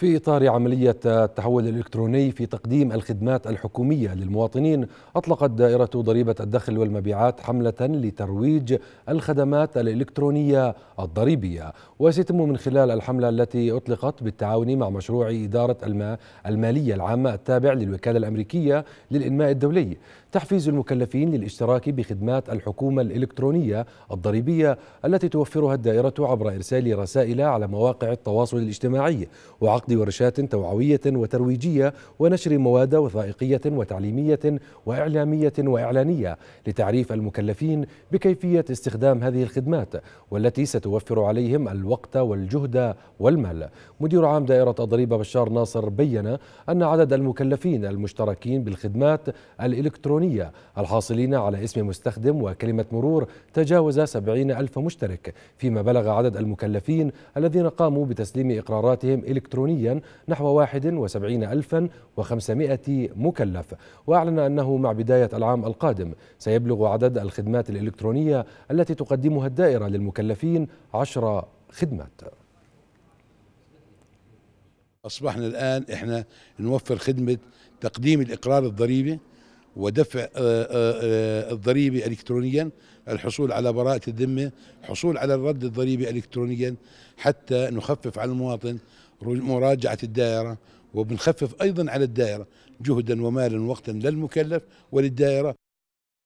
في إطار عملية التحول الإلكتروني في تقديم الخدمات الحكومية للمواطنين أطلقت دائرة ضريبة الدخل والمبيعات حملة لترويج الخدمات الإلكترونية الضريبية وسيتم من خلال الحملة التي أطلقت بالتعاون مع مشروع إدارة المالية العامة التابع للوكالة الأمريكية للإنماء الدولي تحفيز المكلفين للاشتراك بخدمات الحكومة الإلكترونية الضريبية التي توفرها الدائرة عبر إرسال رسائل على مواقع التواصل الاجتماعي وعقد عقد ورشات توعوية وترويجية ونشر مواد وثائقية وتعليمية وإعلامية وإعلانية لتعريف المكلفين بكيفية استخدام هذه الخدمات والتي ستوفر عليهم الوقت والجهد والمال مدير عام دائرة الضريبة بشار ناصر بين أن عدد المكلفين المشتركين بالخدمات الإلكترونية الحاصلين على اسم مستخدم وكلمة مرور تجاوز 70 ألف مشترك فيما بلغ عدد المكلفين الذين قاموا بتسليم إقراراتهم إلكترونيا سنويا نحو 71500 مكلف وأعلن أنه مع بداية العام القادم سيبلغ عدد الخدمات الإلكترونية التي تقدمها الدائرة للمكلفين عشر خدمات أصبحنا الآن إحنا نوفر خدمة تقديم الإقرار الضريبي ودفع آه، آه، آه، الضريبة إلكترونيا الحصول على براءة الذمة حصول على الرد الضريبي إلكترونيا حتى نخفف على المواطن مراجعة الدائرة وبنخفف أيضا على الدائرة جهدا ومالا ووقتا للمكلف وللدائرة